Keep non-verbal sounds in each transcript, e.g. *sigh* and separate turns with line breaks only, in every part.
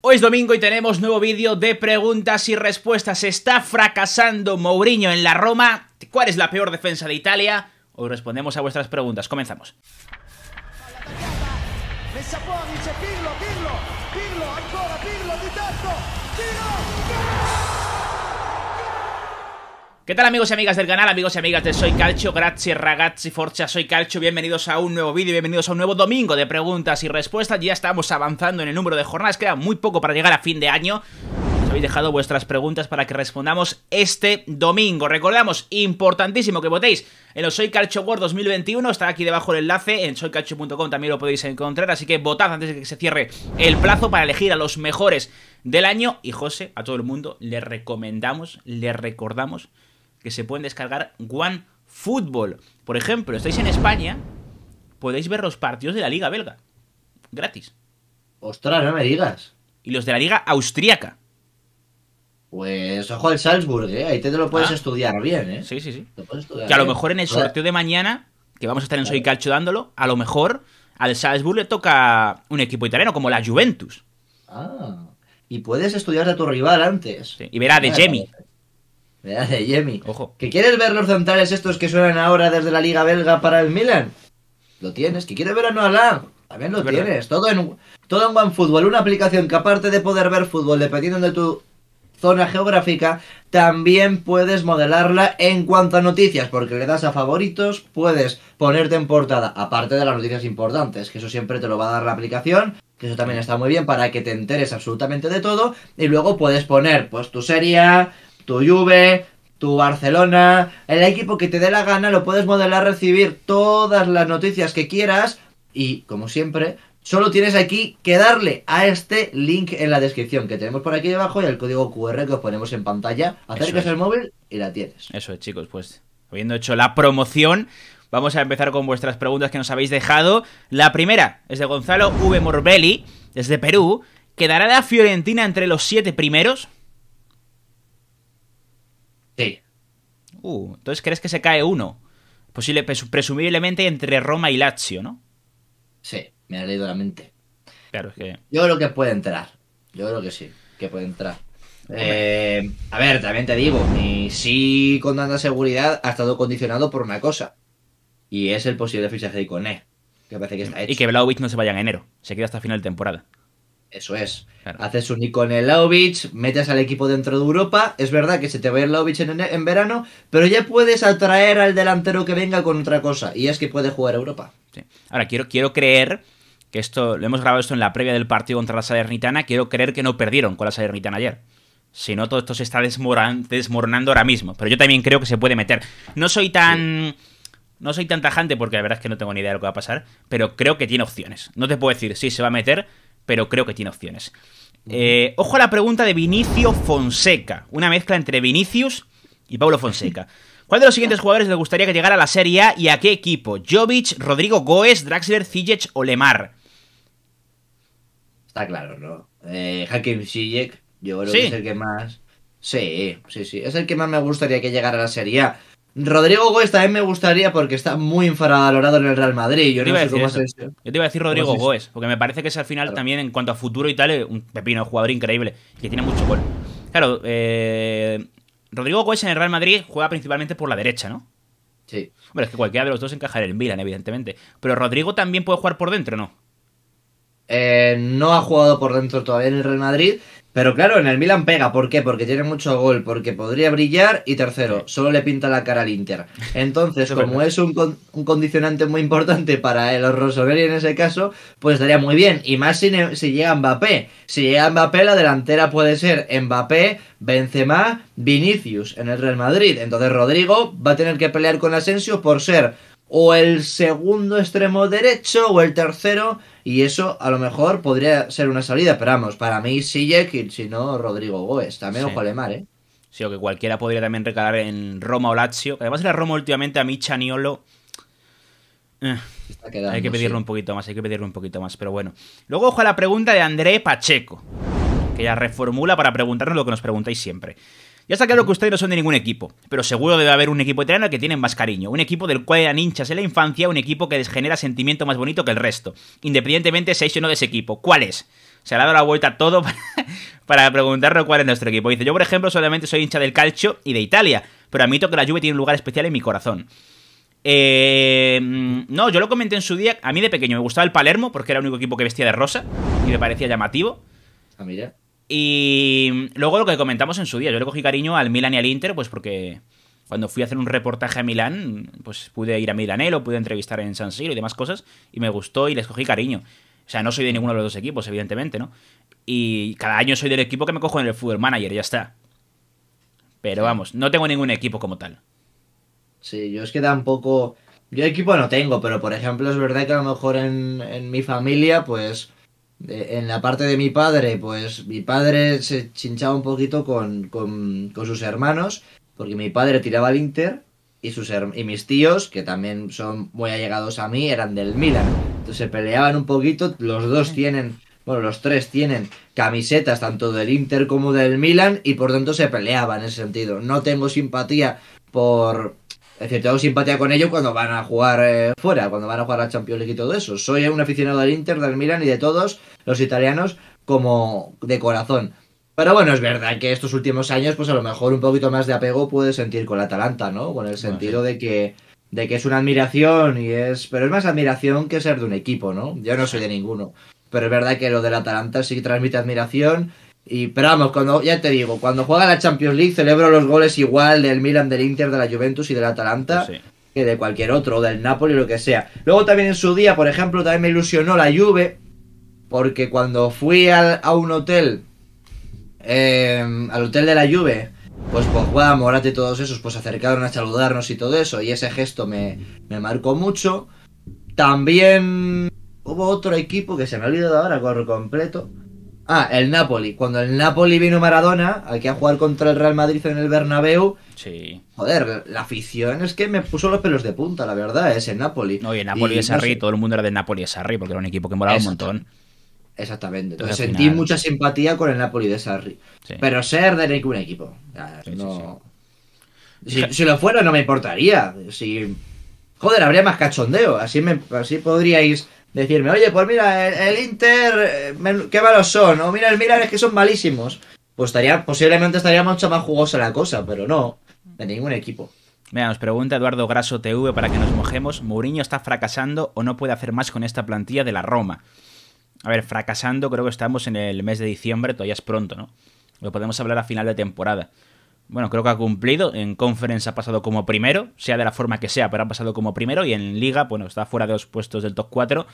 Hoy es domingo y tenemos nuevo vídeo de preguntas y respuestas. ¿Está fracasando Mourinho en la Roma? ¿Cuál es la peor defensa de Italia? Hoy respondemos a vuestras preguntas. Comenzamos. ¿Qué tal amigos y amigas del canal, amigos y amigas de Soy Calcio? Grazie ragazzi, forza, soy Calcio, bienvenidos a un nuevo vídeo, bienvenidos a un nuevo domingo de preguntas y respuestas, ya estamos avanzando en el número de jornadas, queda muy poco para llegar a fin de año, os habéis dejado vuestras preguntas para que respondamos este domingo, recordamos, importantísimo que votéis en los Soy Calcio World 2021, está aquí debajo el enlace, en soycalcio.com también lo podéis encontrar, así que votad antes de que se cierre el plazo para elegir a los mejores del año, y José, a todo el mundo, le recomendamos, le recordamos que se pueden descargar One Football, Por ejemplo, estáis en España, podéis ver los partidos de la Liga Belga. Gratis. Ostras, no me digas. Y los de la Liga Austriaca. Pues ojo al Salzburg, eh, ahí te, lo puedes ah. estudiar bien. ¿eh? Sí, sí,
sí. Que a lo mejor
en el sorteo de mañana, que vamos a estar en Soy Calcio dándolo, a lo mejor al Salzburg le toca un equipo italiano como la Juventus. Ah, y puedes estudiar a tu rival antes. y verá, De ah, Jemi. Mira, de Yemi.
Ojo. ¿Que quieres ver los centrales estos que suenan ahora desde la Liga Belga para el Milan? Lo tienes. ¿Que quieres ver a Noalá? También lo tienes. Todo en, todo en OneFootball. Una aplicación que aparte de poder ver fútbol dependiendo de tu zona geográfica, también puedes modelarla en cuanto a noticias, porque le das a favoritos, puedes ponerte en portada, aparte de las noticias importantes, que eso siempre te lo va a dar la aplicación, que eso también está muy bien para que te enteres absolutamente de todo, y luego puedes poner pues tu serie, tu Juve, tu Barcelona, el equipo que te dé la gana, lo puedes modelar, recibir todas las noticias que quieras y, como siempre, solo tienes aquí que darle a este link en la descripción que tenemos por aquí debajo y al código QR que os ponemos en pantalla. Acercas el móvil y la tienes.
Eso es, chicos, pues habiendo hecho la promoción, vamos a empezar con vuestras preguntas que nos habéis dejado. La primera es de Gonzalo V. Morbelli, desde Perú. ¿Quedará la Fiorentina entre los siete primeros? Uh, entonces crees que se cae uno. Posible, presumiblemente entre Roma y Lazio, ¿no?
Sí, me ha leído la mente. Claro, que... Yo creo que puede entrar. Yo creo que sí, que puede entrar. Eh, a ver, también te digo, y sí con tanta seguridad ha estado condicionado por una cosa. Y es el posible fichaje de Iconé,
que parece que está hecho. Y que Vlaovic no se vaya en enero, se queda hasta final de temporada. Eso es.
Haces un icono en Laovic, metes al equipo dentro de Europa. Es verdad que se te va el ir en, en, verano, pero ya puedes atraer al delantero que venga con otra cosa. Y es que puede jugar Europa.
Ahora, quiero, quiero creer que esto, lo hemos grabado esto en la previa del partido contra la Salernitana. Quiero creer que no perdieron con la Salernitana ayer. Si no, todo esto se está desmoronando ahora mismo. Pero yo también creo que se puede meter. No soy tan. No soy tan tajante porque la verdad es que no tengo ni idea de lo que va a pasar. Pero creo que tiene opciones. No te puedo decir si se va a meter pero creo que tiene opciones. Eh, ojo a la pregunta de Vinicio Fonseca, una mezcla entre Vinicius y Pablo *laughs* Fonseca. ¿Cuál de los siguientes jugadores le gustaría que llegara a la Serie A y a qué equipo? Jovic, Rodrigo Goes, Draxler, Ziyech o Lemar.
Está claro, ¿no? Eh, Hakim yo creo que es el que más... Sí, sí, sí. Es el que más me gustaría que llegara a
la Serie A. Rodrigo
Goes también me gustaría porque está muy infravalorado en el Real Madrid. Yo, te iba a decir Rodrigo Goes,
porque me parece que es al final también, en cuanto a futuro y tal, un pepino, un jugador increíble, que tiene mucho gol. Claro, eh, Rodrigo Goes en el Real Madrid juega principalmente por la derecha, ¿no? Sí. Hombre, es que cualquiera de los dos encajaría en el Milan, evidentemente. Pero Rodrigo también puede jugar por dentro, ¿no?
Eh, no ha jugado por dentro todavía en el Real Madrid. Pero claro, en el Milan pega. ¿Por qué? Porque tiene mucho gol, porque podría brillar. Y tercero, solo le pinta la cara al Inter. Entonces, como es un, condicionante muy importante para los Rossoneri en ese caso, pues estaría muy bien. Y más si, si llega Mbappé. Si llega Mbappé, la delantera puede ser Mbappé, Benzema, Vinicius en el Real Madrid. Entonces, Rodrigo va a tener que pelear con Asensio por ser o el segundo extremo derecho o el tercero y eso a lo mejor podría ser una salida, pero vamos, para mí
Sijek y si no Rodrigo Gómez, también ojo ojo Lemar, ¿eh? Sí, o que cualquiera podría también recalar en Roma o Lazio, además era Roma últimamente a mí Chaniolo eh, hay que pedirlo un poquito más, hay que pedirle un poquito más, pero bueno. Luego ojo a la pregunta de André Pacheco, que ya reformula para preguntarnos lo que nos preguntáis siempre. Ya está claro que ustedes no son de ningún equipo, pero seguro debe haber un equipo italiano que tienen más cariño, un equipo del cual eran hinchas en la infancia, un equipo que les genera sentimiento más bonito que el resto, independientemente seis o no de ese equipo. ¿Cuál es? Se ha dado la vuelta a todo *laughs* para, preguntarnos cuál es nuestro equipo. Dice, yo por ejemplo solamente soy hincha del calcio y de Italia, pero admito que la Juve tiene un lugar especial en mi corazón. Eh, no, yo lo comenté en su día. A mí de pequeño me gustaba el Palermo porque era el único equipo que vestía de rosa y me parecía llamativo. A mí ya. Y luego lo que comentamos en su día, yo le cogí cariño al Milan y al Inter, pues porque cuando fui a hacer un reportaje a Milán, pues pude ir a Milanelo, eh, pude entrevistar en San Siro y demás cosas, y me gustó y les cogí cariño. O sea, no soy de ninguno de los dos equipos, evidentemente, ¿no? Y cada año soy del equipo que me cojo en el Football Manager, ya está. Pero vamos, no tengo ningún equipo como tal. Sí, yo es que
tampoco... Yo equipo no tengo, pero por ejemplo es verdad que a lo mejor en mi familia, pues en la parte de mi padre, pues mi padre se chinchaba un poquito con, con, sus hermanos, porque mi padre tiraba al Inter y, sus y mis tíos, que también son muy allegados a mí, eran del Milan. Entonces se peleaban un poquito, los dos tienen, bueno, los tres tienen camisetas tanto del Inter como del Milan y por tanto se peleaban en ese sentido. No tengo simpatía por, es decir, tengo simpatía con ellos cuando van a jugar eh, fuera, cuando van a jugar a Champions League y todo eso. Soy un aficionado del Inter, del Milan y de todos los italianos como de corazón. Pero bueno, es verdad que estos últimos años, pues a lo mejor un poquito más de apego puede sentir con la Atalanta, ¿no? Con el ah, sentido de que de que es una admiración y es. Pero es más admiración que ser de un equipo, ¿no? Yo no soy de ninguno. Pero es verdad que lo del Atalanta sí que transmite admiración y, pero vamos, cuando, ya te digo, cuando juega la Champions League celebro los goles igual del Milan, del Inter, de la Juventus y del Atalanta que de cualquier otro, o del Napoli, o lo que sea. Luego también en su día, por ejemplo, también me ilusionó la Juve, porque cuando fui a un hotel, eh, al hotel de la Juve, pues jugaba Morate y todos esos, pues acercaron a saludarnos y todo eso, y ese gesto me, marcó mucho. También hubo otro equipo que se me ha olvidado ahora, corro completo Ah, el Napoli. Cuando el Napoli vino Maradona, hay a jugar contra el Real Madrid en el Bernabéu. Sí. Joder, la afición es que me puso los pelos de punta, la verdad, ese Napoli. No, y el Napoli de es Sarri,
todo el mundo era de Napoli es Sarri, porque era un equipo que molaba un montón. Exactamente. Entonces, sentí mucha simpatía con
el Napoli de Sarri. Pero ser de ningún equipo. no... si, lo fuera no me importaría. Si... Joder, habría más cachondeo. Así, me, así podríais decirme, oye, pues mira, el, Inter, eh, qué malos son, o mira, el es que son malísimos, pues estaría, posiblemente estaría mucho más jugosa la cosa, pero no, de ningún equipo.
Mira, nos pregunta Eduardo Graso TV para que nos mojemos, ¿Mourinho está fracasando o no puede hacer más con esta plantilla de la Roma? A ver, fracasando creo que estamos en el mes de diciembre, todavía es pronto, ¿no? Lo podemos hablar a final de temporada bueno, creo que ha cumplido. En Conference ha pasado como primero, sea de la forma que sea, pero ha pasado como primero. Y en Liga, bueno, está fuera de los puestos del top 4.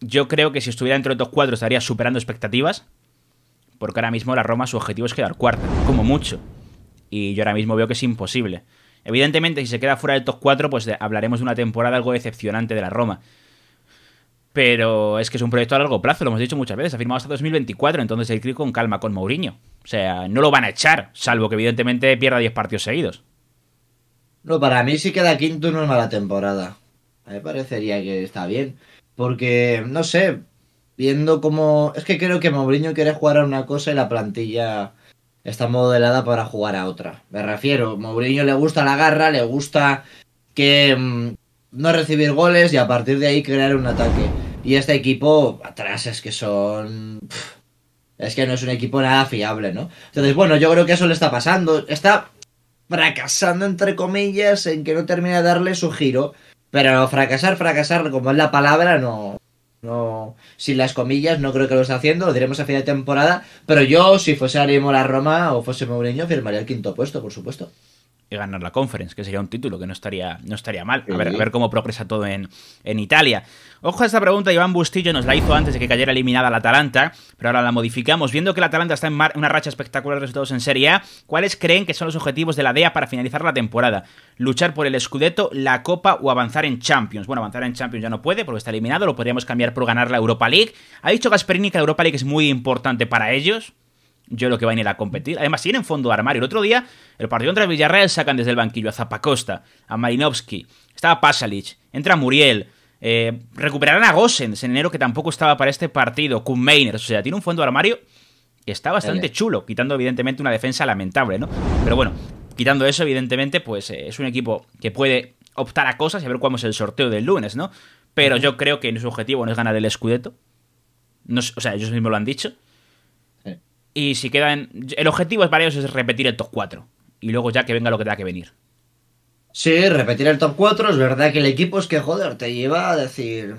Yo creo que si estuviera dentro del top 4 estaría superando expectativas. Porque ahora mismo la Roma su objetivo es quedar cuarta, como mucho. Y yo ahora mismo veo que es imposible. Evidentemente, si se queda fuera del top 4, pues hablaremos de una temporada algo decepcionante de la Roma. Pero es que es un proyecto a largo plazo, lo hemos dicho muchas veces, ha firmado hasta 2024, entonces el que con calma con Mourinho. O sea, no lo van a echar, salvo que evidentemente pierda 10 partidos seguidos.
No, para mí si queda quinto no es mala temporada. A mí parecería que está bien. Porque, no sé, viendo cómo... Es que creo que Mourinho quiere jugar a una cosa y la plantilla está modelada para jugar a otra. Me refiero, Mourinho le gusta la garra, le gusta que... Mm, no recibir goles y a partir de ahí crear un ataque. Y este equipo atrás es que son... Es que no es un equipo nada fiable, ¿no? Entonces, bueno, yo creo que eso le está pasando. Está fracasando, entre comillas, en que no termina de darle su giro. Pero fracasar, fracasar, como es la palabra, no, no, sin las comillas, no creo que lo esté haciendo, lo diremos a fin de temporada. Pero yo, si fuese Arimo la Roma o fuese Mourinho, firmaría el quinto puesto, por supuesto
y ganar la conference, que sería un título que no estaría, no estaría mal. A ver, cómo progresa todo en, en Italia. Ojo a esta pregunta, Iván Bustillo nos la hizo antes de que cayera eliminada la Atalanta, pero ahora la modificamos. Viendo que la Atalanta está en una racha espectacular de resultados en Serie A, ¿cuáles creen que son los objetivos de la DEA para finalizar la temporada? ¿Luchar por el Scudetto, la Copa o avanzar en Champions? Bueno, avanzar en Champions ya no puede porque está eliminado, lo podríamos cambiar por ganar la Europa League. Ha dicho Gasperini que la Europa League es muy importante para ellos, yo lo que va a ir a competir. Además, tienen fondo armario. El otro día, el partido contra Villarreal sacan desde el banquillo a Zapacosta, a Marinovski, estaba Pasalic, entra Muriel. Eh, recuperarán a Gosens en enero, que tampoco estaba para este partido. Kun o sea, tiene un fondo armario que está bastante eh. chulo, quitando evidentemente una defensa lamentable, ¿no? Pero bueno, quitando eso, evidentemente, pues eh, es un equipo que puede optar a cosas y a ver cuándo es el sorteo del lunes, ¿no? Pero yo creo que su objetivo no es ganar el Scudetto. No, o sea, ellos mismos lo han dicho y si quedan. El objetivo es ellos es repetir el top 4. Y luego ya que venga lo que tenga que venir.
Sí, repetir el top 4. Es verdad que el equipo es que, joder, te lleva a decir.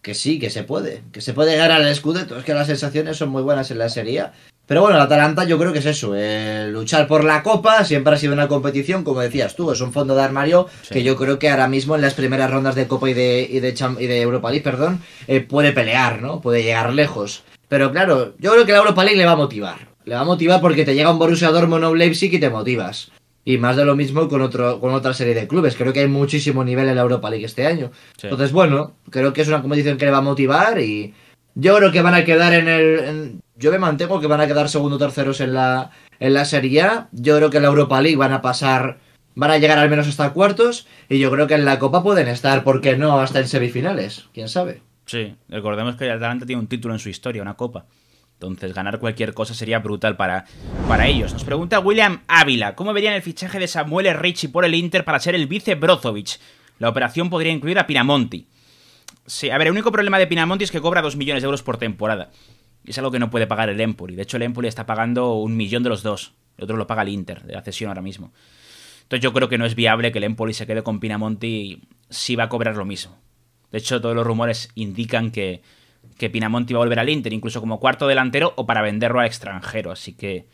Que sí, que se puede. Que se puede llegar al Scudetto. Es que las sensaciones son muy buenas en la serie. Pero bueno, el Atalanta yo creo que es eso, eh, luchar por la Copa siempre ha sido una competición, como decías tú, es un fondo de armario que yo creo que ahora mismo en las primeras rondas de Copa y de, y de, y Europa League, perdón, eh, puede pelear, ¿no? Puede llegar lejos. Pero claro, yo creo que la Europa League le va a motivar. Le va a motivar porque te llega un Borussia Dortmund o Leipzig y te motivas. Y más de lo mismo con, otro, con otra serie de clubes. Creo que hay muchísimo nivel en la Europa League este año. Entonces, bueno, creo que es una competición que le va a motivar y yo creo que van a quedar en el... yo me mantengo que van a quedar segundo terceros en la, en la Serie A. Yo creo que en la Europa League van a pasar... Van a llegar al menos hasta cuartos y yo creo que en la Copa pueden estar, ¿por qué no?, hasta en semifinales.
¿Quién sabe? Sí, recordemos que el Atalanta tiene un título en su historia, una copa. Entonces, ganar cualquier cosa sería brutal para, para ellos. Nos pregunta William Ávila, ¿cómo verían el fichaje de Samuel Ricci por el Inter para ser el vice Brozovic? La operación podría incluir a Pinamonti. Sí, a ver, el único problema de Pinamonti es que cobra dos millones de euros por temporada. Y Es algo que no puede pagar el Empoli. De hecho, el Empoli está pagando un millón de los dos. El otro lo paga el Inter, de la cesión ahora mismo. Entonces yo creo que no es viable que el Empoli se quede con Pinamonti si va a cobrar lo mismo. De hecho, todos los rumores indican que, que Pinamonti va a volver al Inter, incluso como cuarto delantero o para venderlo al extranjero. Así que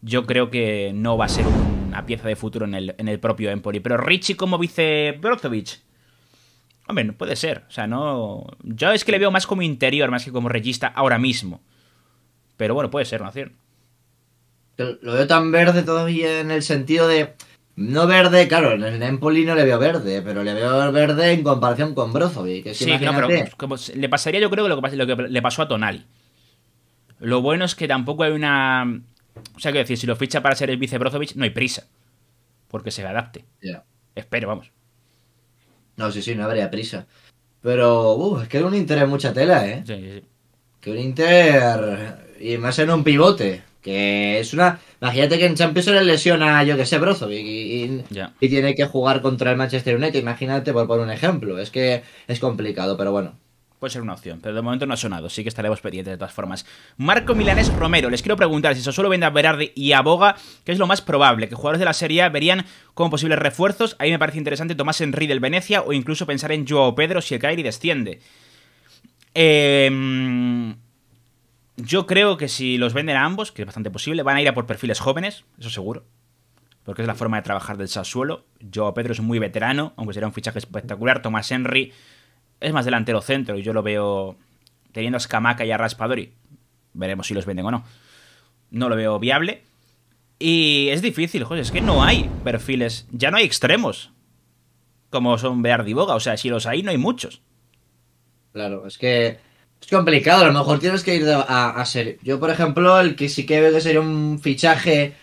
yo creo que no va a ser una pieza de futuro en el, en el propio Empoli. Pero Richie como vice Brozovic. Hombre, no puede ser. O sea, no. Yo es que le veo más como interior, más que como regista ahora mismo. Pero bueno, puede ser no cierto. Lo veo tan
verde todavía en el sentido de no verde, claro, en el Empoli no le veo verde, pero le veo verde en comparación con Brozovic. Sí, no, pero
pues, le pasaría yo creo que lo, que le pasó a Tonal. Lo bueno es que tampoco hay una... O sea, que decir, si lo ficha para ser el vice Brozovic, no hay prisa. Porque se adapte. Espero, vamos.
No, sí, sí, no habría prisa. Pero, uh, es que un Inter en mucha tela, ¿eh? sí, sí. Que un Inter... Y más en un pivote. Que es una. Imagínate que en Champions se le lesiona, yo que sé, Brozovic y,
tiene que jugar contra el Manchester United. Imagínate, por, por un ejemplo. Es que es complicado, pero bueno. Puede ser una opción, pero de momento no ha sonado, sí que estaremos pendientes de todas formas. Marco Milanes Romero, les quiero preguntar si eso solo vende a Berardi y a Boga, ¿qué es lo más probable? ¿Que jugadores de la Serie A verían como posibles refuerzos? Ahí me parece interesante Tomás Henry del Venecia o incluso pensar en Joao Pedro si el Cairi desciende. Eh yo creo que si los venden a ambos, que es bastante posible, van a ir a por perfiles jóvenes, eso seguro. Porque es la forma de trabajar del salsuelo. Yo, Pedro es muy veterano, aunque será un fichaje espectacular. Tomás Henry es más delantero centro y yo lo veo teniendo a Scamaca y a Raspadori. Veremos si los venden o no. No lo veo viable. Y es difícil, José, es que no hay perfiles. Ya no hay extremos. Como son y Boga. O sea, si los hay, no hay muchos. Claro, es que es complicado, a lo mejor
tienes que ir a,
a ser. Yo, por ejemplo, el
que sí que veo que sería un fichaje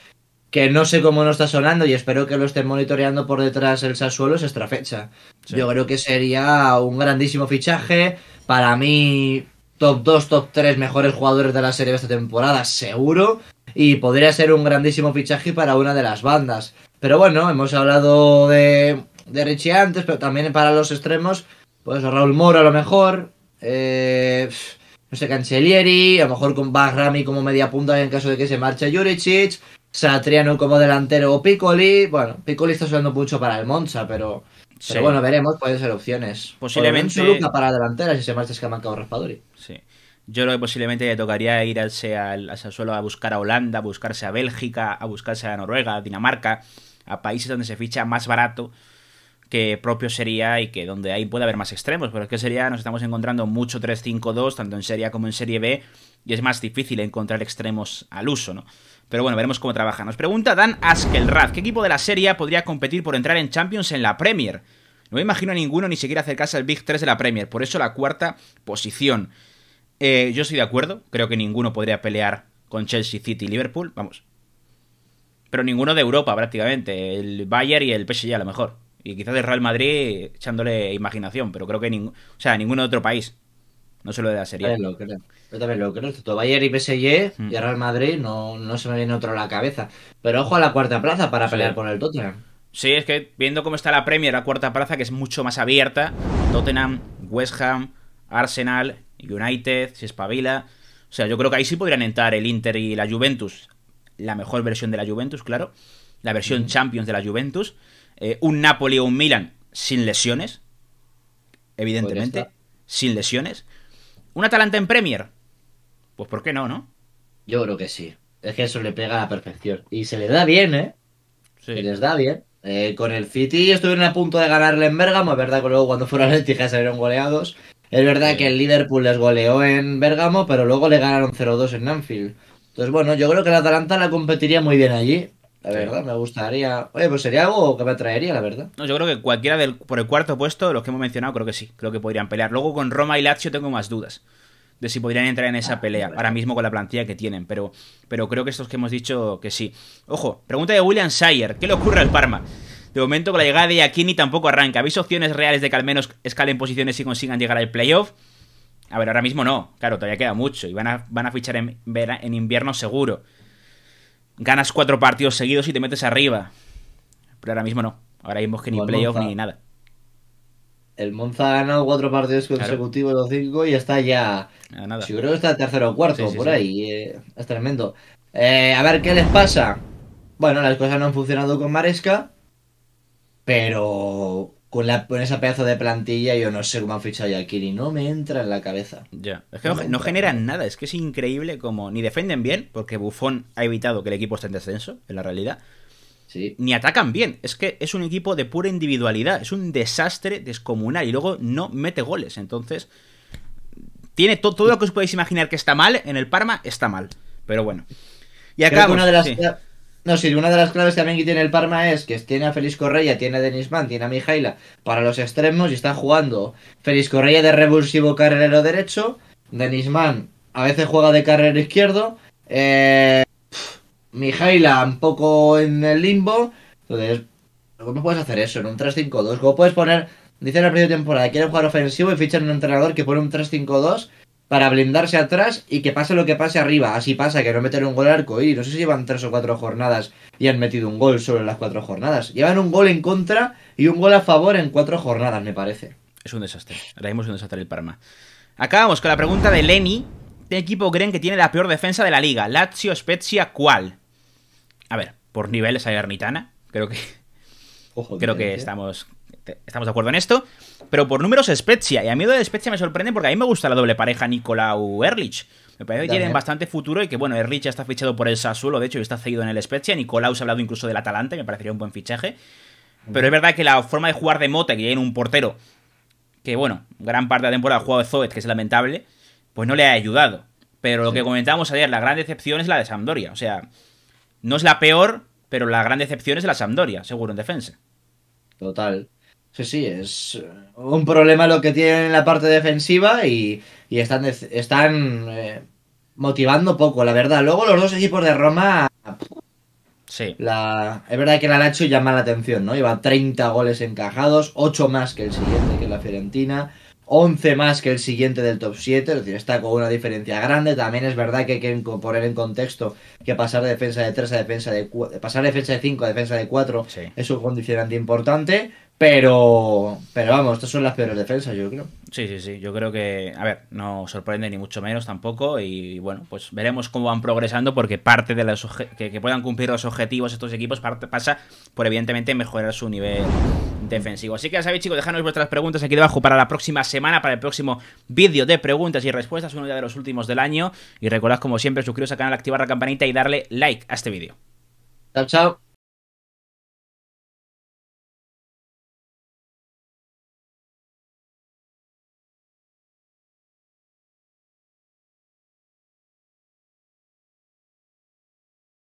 que no sé cómo no está sonando y espero que lo estén monitoreando por detrás el Sassuolo es esta fecha. Yo creo que sería un grandísimo fichaje. Para mí, top 2, top 3 mejores jugadores de la serie de esta temporada, seguro. Y podría ser un grandísimo fichaje para una de las bandas. Pero bueno, hemos hablado de, de Richie antes, pero también para los extremos, pues Raúl Moro a lo mejor, eh, no sé, Cancellieri, a lo mejor con bahrami como media punta en caso de que se marche Juricic, Satriano como delantero o Piccoli. Bueno, Piccoli está usando mucho para el Monza, pero, bueno, veremos, pueden ser opciones. Posiblemente. Luca para delantera si se marcha Escamanca o Raspadori.
Sí. Yo creo que posiblemente le tocaría irse al, al suelo a buscar a Holanda, a buscarse a Bélgica, a buscarse a Noruega, a Dinamarca, a países donde se ficha más barato que propio sería y que donde ahí puede haber más extremos, pero es que sería nos estamos encontrando mucho 3-5-2, tanto en Serie A como en Serie B, y es más difícil encontrar extremos al uso, ¿no? Pero bueno, veremos cómo trabaja. Nos pregunta Dan Askelrad, ¿qué equipo de la Serie podría competir por entrar en Champions en la Premier? No me imagino a ninguno ni siquiera acercarse al Big 3 de la Premier, por eso la cuarta posición. Eh, yo estoy de acuerdo, creo que ninguno podría pelear con Chelsea, City y Liverpool, vamos. Pero ninguno de Europa prácticamente, el Bayern y el PSG a lo mejor. Y quizás de Real Madrid echándole imaginación, pero creo que ning... o sea, ningún otro país. No se lo de la serie.
Yo también lo creo.
Bayern y PSG mm. y y Real
Madrid no, no se me viene otro a la cabeza. Pero ojo a la cuarta plaza para pelear con
el Tottenham. Sí, es que viendo cómo está la Premier, la cuarta plaza, que es mucho más abierta, Tottenham, West Ham, Arsenal, United, si O sea, yo creo que ahí sí podrían entrar el Inter y la Juventus. La mejor versión de la Juventus, claro la versión mm. Champions de la Juventus, eh, un Napoli o un Milan sin lesiones, evidentemente, sin lesiones, un Atalanta en Premier, pues ¿por qué no, no? Yo creo que sí, es que eso le pega a la perfección y se le da bien, ¿eh? Se les da bien. Eh,
con el City estuvieron a punto de ganarle en Bergamo es verdad que luego cuando fueron a Tija se vieron goleados. Es verdad que el Liverpool les goleó en Bergamo pero luego le ganaron 0-2 en Anfield. Entonces, bueno, yo creo que el Atalanta la competiría muy bien allí. La verdad, me gustaría. Oye, pues sería algo que me atraería, la verdad.
No, yo creo que cualquiera del, por el cuarto puesto, los que hemos mencionado, creo que sí, creo que podrían pelear. Luego con Roma y Lazio tengo más dudas de si podrían entrar en esa ah, pelea ahora mismo con la plantilla que tienen, pero, pero creo que estos que hemos dicho que sí. Ojo, pregunta de William Sayer, ¿qué le ocurre al Parma? De momento con la llegada de Yakini tampoco arranca. ¿Habéis opciones reales de que al menos escalen posiciones y consigan llegar al playoff? A ver, ahora mismo no, claro, todavía queda mucho y van a, van a fichar en, en invierno seguro ganas cuatro partidos seguidos y te metes arriba. Pero ahora mismo no. Ahora mismo es que ni playoff ni nada.
El Monza ha ganado cuatro partidos consecutivos, los cinco, y está ya. Seguro que está tercero o cuarto, por ahí. Eh, es tremendo. Eh, a ver qué les pasa. Bueno, las cosas no han funcionado con Maresca, pero con, la, con esa pedazo de plantilla, yo no sé cómo han fichado a Yakiri, no
me entra en la cabeza. Ya, es que no, generan nada, es que es increíble como ni defienden bien, porque Buffon ha evitado que el equipo esté en descenso, en la realidad, ni atacan bien, es que es un equipo de pura individualidad, es un desastre descomunal y luego no mete goles, entonces tiene todo lo que os podéis imaginar que está mal, en el Parma está mal, pero bueno. Y acabamos. una de las...
No, sí, una de las claves también que tiene el Parma es que tiene a Félix Correia, tiene a Denis Mann, tiene a Mijaila para los extremos y está jugando Félix Correia de revulsivo carrero derecho, Denis Mann a veces juega de carrero izquierdo, eh, Mijaila un poco en el limbo, entonces, ¿cómo puedes hacer eso en un 3-5-2? ¿Cómo puedes poner, dice en la de temporada, quieren jugar ofensivo y fichan un entrenador que pone un 3-5-2 para blindarse atrás y que pase lo que pase arriba. Así pasa que no meter un gol al arco y no sé si llevan tres o cuatro jornadas y han metido un gol solo en las cuatro jornadas. Llevan un gol
en contra y un gol a favor en cuatro jornadas, me parece. Es un desastre. Ahora un desastre el Parma. Acabamos con la pregunta de Lenny. ¿Qué equipo creen que tiene la peor defensa de la liga? Lazio, Spezia, ¿cuál? A ver, por niveles hay Garnitana, creo que creo que ¿eh? estamos estamos de acuerdo en esto. Pero por números Spezia. Y a mí de Spezia me sorprende porque a mí me gusta la doble pareja Nicolau Erlich. Me parece que tienen bastante futuro y que, bueno, Erlich ya está fichado por el Sassuolo, de hecho, y está cedido en el Spezia. Nicolau se ha hablado incluso del Atalante me parecería un buen fichaje. Pero es verdad que la forma de jugar de mote que en un portero, que, bueno, gran parte de la temporada ha jugado de Zoet, que es lamentable, pues no le ha ayudado. Pero lo que comentábamos ayer, la gran decepción es la de Sampdoria. O sea, no es la peor, pero la gran decepción es la Sampdoria, seguro, en defensa. Total. Sí, sí, es eh,
un problema lo que tienen en la parte defensiva y, están, están eh, motivando poco, la verdad. Luego los dos equipos de Roma... Sí. La, es verdad que la Nacho llama la atención, ¿no? Lleva 30 goles encajados, 8 más que el siguiente, que es la Fiorentina, 11 más que el siguiente del top 7, es decir, está con una diferencia grande. También es verdad que hay que poner en contexto que pasar de defensa de 3 a defensa de pasar de defensa de 5 a defensa de 4 es un condicionante importante, pero, pero vamos, estas son las peores defensas, yo creo.
Sí, sí, sí. Yo creo que, a ver, no sorprende ni mucho menos tampoco. Y bueno, pues veremos cómo van progresando, porque parte de que, puedan cumplir los objetivos estos equipos pasa por, evidentemente, mejorar su nivel defensivo. Así que ya sabéis, chicos, dejadnos vuestras preguntas aquí debajo para la próxima semana, para el próximo vídeo de preguntas y respuestas, uno de los últimos del año. Y recordad, como siempre, suscribiros al canal, activar la campanita y darle like a este vídeo. Chao, chao.